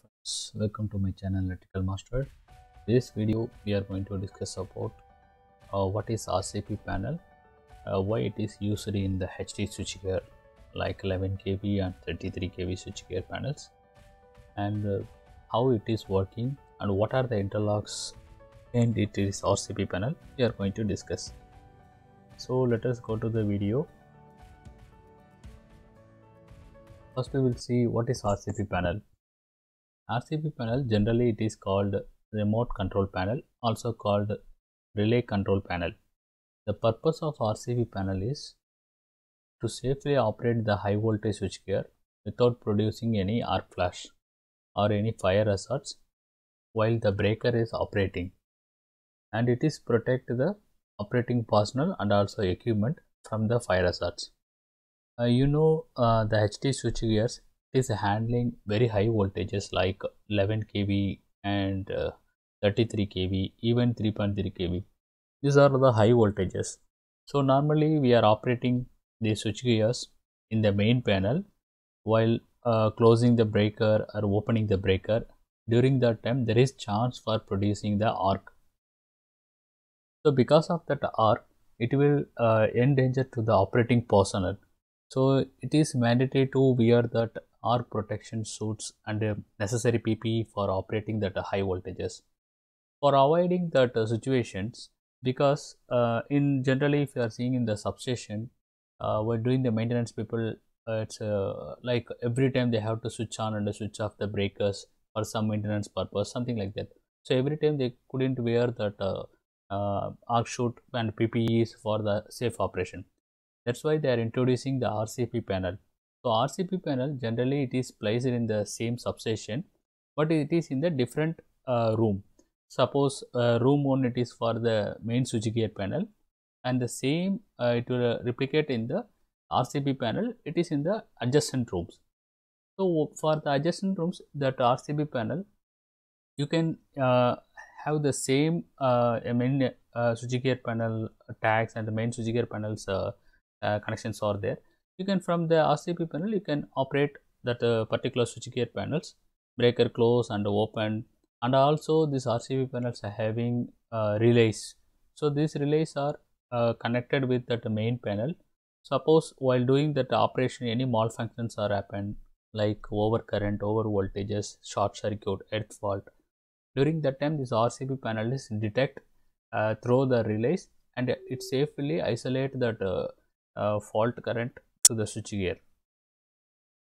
friends welcome to my channel electrical master In this video we are going to discuss about uh, what is rcp panel uh, why it is used in the hd switchgear like 11 kb and 33 kb switchgear panels and uh, how it is working and what are the interlocks and it is rcp panel we are going to discuss so let us go to the video First we will see what is RCP panel. RCP panel generally it is called remote control panel also called relay control panel. The purpose of RCP panel is to safely operate the high voltage switchgear without producing any arc flash or any fire hazards while the breaker is operating and it is protect the operating personnel and also equipment from the fire hazards. Uh, you know uh, the HT switchgears is handling very high voltages like 11 kV and uh, 33 kV, even 3.3 kV. These are the high voltages. So normally we are operating the switch gears in the main panel while uh, closing the breaker or opening the breaker. During that time there is chance for producing the arc. So because of that arc, it will uh, endanger to the operating personnel. So it is mandatory to wear that or protection suits and necessary PPE for operating that high voltages. For avoiding that uh, situations, because uh, in generally if you are seeing in the substation, uh, while doing the maintenance people, uh, it's uh, like every time they have to switch on and switch off the breakers for some maintenance purpose, something like that. So every time they couldn't wear that arc uh, uh, shoot and PPEs for the safe operation. That's why they are introducing the RCP panel so RCP panel generally it is placed in the same substation but it is in the different uh, room. Suppose uh, room 1 it is for the main switchgear panel and the same uh, it will uh, replicate in the RCP panel it is in the adjacent rooms. So for the adjacent rooms that RCP panel you can uh, have the same main uh, mean switchgear panel tags and the main switchgear panels connections are there you can from the RCP panel you can operate that uh, particular switchgear panels breaker close and open and also these RCP panels are having uh, relays so these relays are uh, connected with that main panel suppose while doing that operation any malfunctions are happened like overcurrent over voltages short circuit earth fault during that time this RCP panel is detect uh, through the relays and it safely isolate that uh, uh, fault current to the switchgear.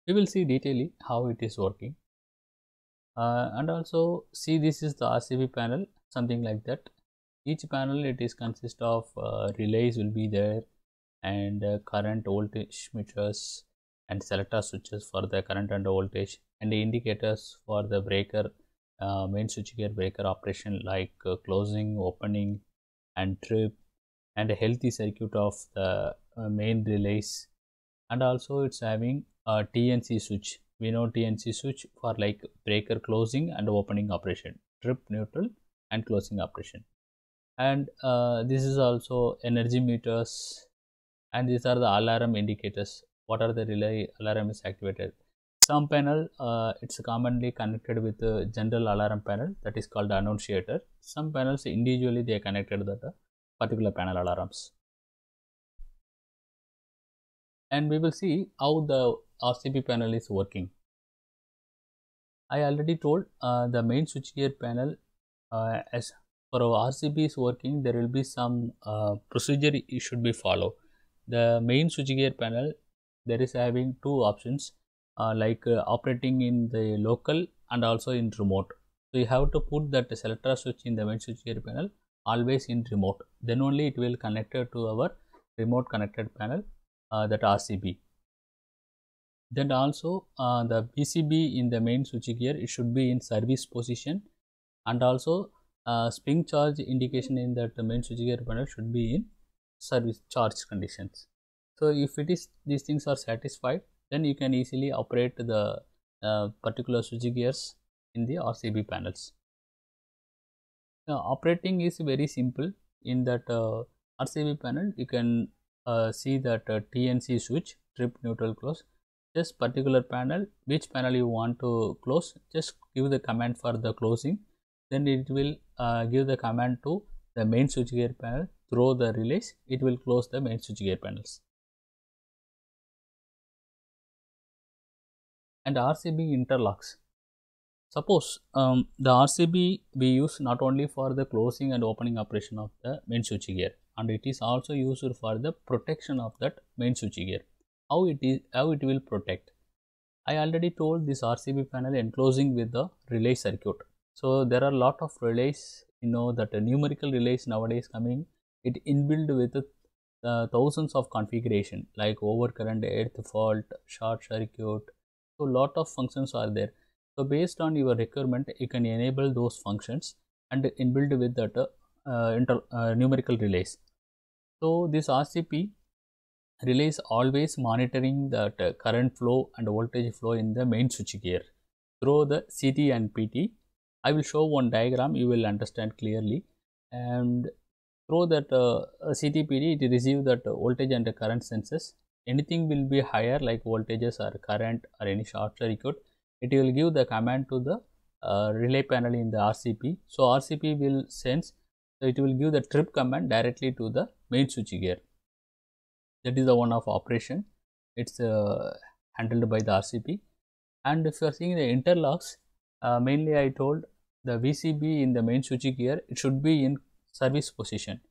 We will see detailly how it is working uh, and also see this is the RCB panel something like that. Each panel it is consist of uh, relays will be there and uh, current voltage meters and selector switches for the current and voltage and the indicators for the breaker uh, main switchgear breaker operation like uh, closing opening and trip and a healthy circuit of the uh, main relays and also it's having a TNC switch we know TNC switch for like breaker closing and opening operation trip neutral and closing operation and uh, this is also energy meters and these are the alarm indicators what are the relay alarm is activated some panel uh, it's commonly connected with the general alarm panel that is called annunciator some panels individually they are connected to the particular panel alarms and we will see how the RCP panel is working. I already told uh, the main switchgear panel uh, as for our RCP is working there will be some uh, procedure you should be followed. The main switchgear panel there is having two options uh, like uh, operating in the local and also in remote. So you have to put that selector switch in the main switchgear panel always in remote then only it will connect to our remote connected panel uh, that RCB. Then also uh, the PCB in the main switchgear it should be in service position and also uh, spring charge indication in that main switchgear panel should be in service charge conditions. So if it is these things are satisfied then you can easily operate the uh, particular switchgears in the RCB panels. Now operating is very simple in that uh, RCB panel you can uh, see that uh, TNC switch trip neutral close this particular panel which panel you want to close just give the command for the closing then it will uh, give the command to the main switchgear panel throw the relays it will close the main switchgear panels and RCB interlocks suppose um, the RCB we use not only for the closing and opening operation of the main switchgear and it is also used for the protection of that main switchgear. How it is how it will protect? I already told this RCB panel enclosing with the relay circuit. So there are lot of relays you know that numerical relays nowadays coming it inbuilt with uh, thousands of configuration like overcurrent, earth fault, short circuit. So lot of functions are there. So based on your requirement, you can enable those functions and inbuilt with that uh, uh, inter, uh, numerical relays. So this RCP relay is always monitoring the uh, current flow and voltage flow in the main switchgear through the CT and PT. I will show one diagram you will understand clearly and through that uh, CTPD it receives that voltage and the current senses anything will be higher like voltages or current or any short circuit it will give the command to the uh, relay panel in the RCP so RCP will sense so, it will give the trip command directly to the main switch gear. That is the one of operation. It is uh, handled by the RCP. And if you are seeing the interlocks, uh, mainly I told the VCB in the main switch gear, it should be in service position.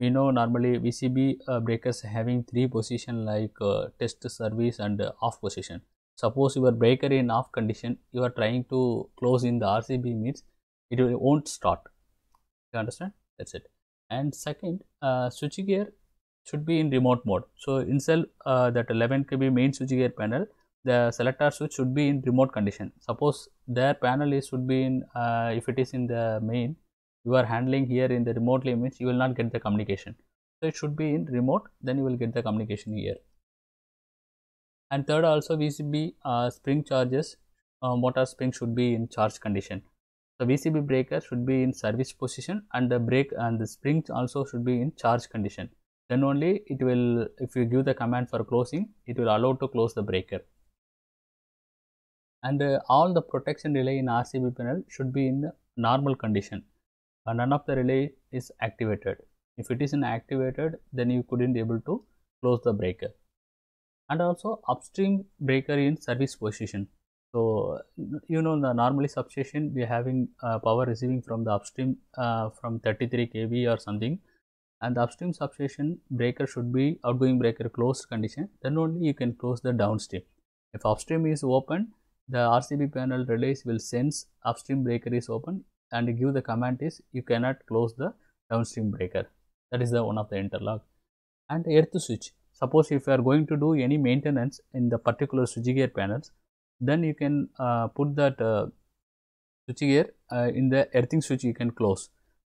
We know normally VCB uh, breakers having three position like uh, test service and off position. Suppose your breaker in off condition, you are trying to close in the RCB means it will, won't start. You understand? that's it and second uh, should be in remote mode so in cell uh, that 11 kb main switchgear panel the selector switch should be in remote condition suppose their panel is should be in uh, if it is in the main you are handling here in the remote limits you will not get the communication so it should be in remote then you will get the communication here and third also vcb uh, spring charges uh, motor spring should be in charge condition the vcb breaker should be in service position and the brake and the spring also should be in charge condition then only it will if you give the command for closing it will allow to close the breaker and uh, all the protection relay in rcb panel should be in normal condition uh, none of the relay is activated if it in activated then you couldn't able to close the breaker and also upstream breaker in service position so, you know, the normally substation we are having uh, power receiving from the upstream uh, from 33 kV or something and the upstream substation breaker should be outgoing breaker closed condition then only you can close the downstream. If upstream is open, the RCB panel relays will sense upstream breaker is open and give the command is you cannot close the downstream breaker. That is the one of the interlock and the earth switch. Suppose if you are going to do any maintenance in the particular switchgear panels, then you can uh, put that uh, switchgear uh, in the earthing switch you can close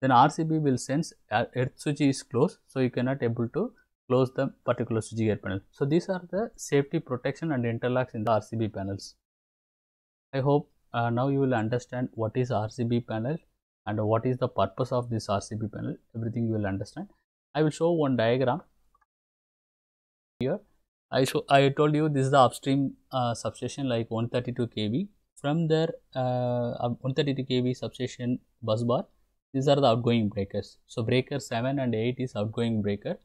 then RCB will sense earth switch is closed so you cannot able to close the particular switchgear panel. So these are the safety protection and interlocks in the RCB panels. I hope uh, now you will understand what is RCB panel and what is the purpose of this RCB panel everything you will understand. I will show one diagram here I show I told you this is the upstream uh, substation like 132 kV. From there, uh, 132 kV substation bus bar. These are the outgoing breakers. So breaker 7 and 8 is outgoing breaker.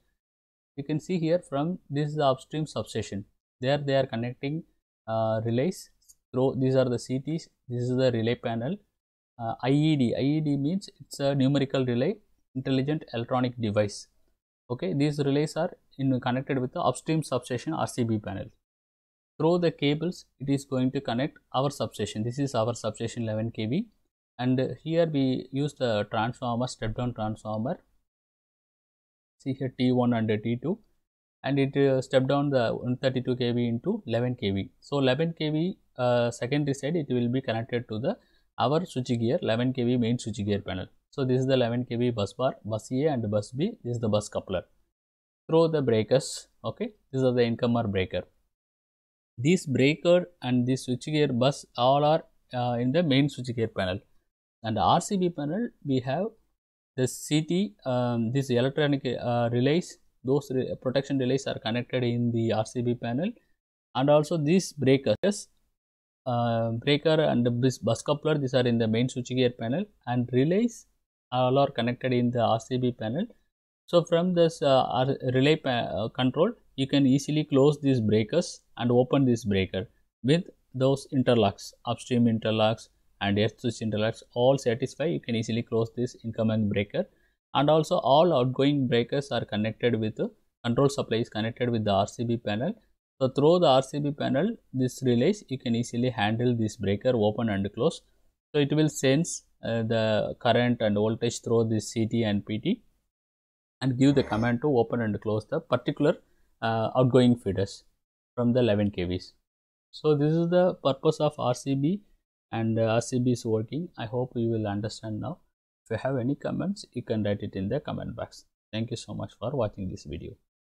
You can see here from this is the upstream substation. There they are connecting uh, relays. Through these are the CTs. This is the relay panel. Uh, IED IED means it's a numerical relay, intelligent electronic device. Okay, these relays are in connected with the upstream substation RCB panel. Through the cables, it is going to connect our substation. This is our substation 11 kV and here we use the transformer, step down transformer. See here T1 and T2 and it uh, step down the 132 kV into 11 kV. So 11 kV uh, secondary side it will be connected to the our switchgear 11 kV main switchgear panel. So this is the 11 kV bus bar, bus A and bus B. This is the bus coupler throw the breakers okay these are the incomer breaker this breaker and this switchgear bus all are uh, in the main switchgear panel and the rcb panel we have the ct um, this electronic uh, relays those re protection relays are connected in the rcb panel and also these breakers uh, breaker and bus, bus coupler these are in the main switchgear panel and relays all are connected in the rcb panel so, from this uh, relay uh, control, you can easily close these breakers and open this breaker with those interlocks, upstream interlocks and earth switch interlocks all satisfy. You can easily close this incoming breaker and also all outgoing breakers are connected with the uh, control supply is connected with the RCB panel. So, through the RCB panel, this relays you can easily handle this breaker open and close. So, it will sense uh, the current and voltage through this CT and PT and give the command to open and close the particular uh, outgoing feeders from the 11 kVs. So this is the purpose of RCB and uh, RCB is working. I hope you will understand now. If you have any comments, you can write it in the comment box. Thank you so much for watching this video.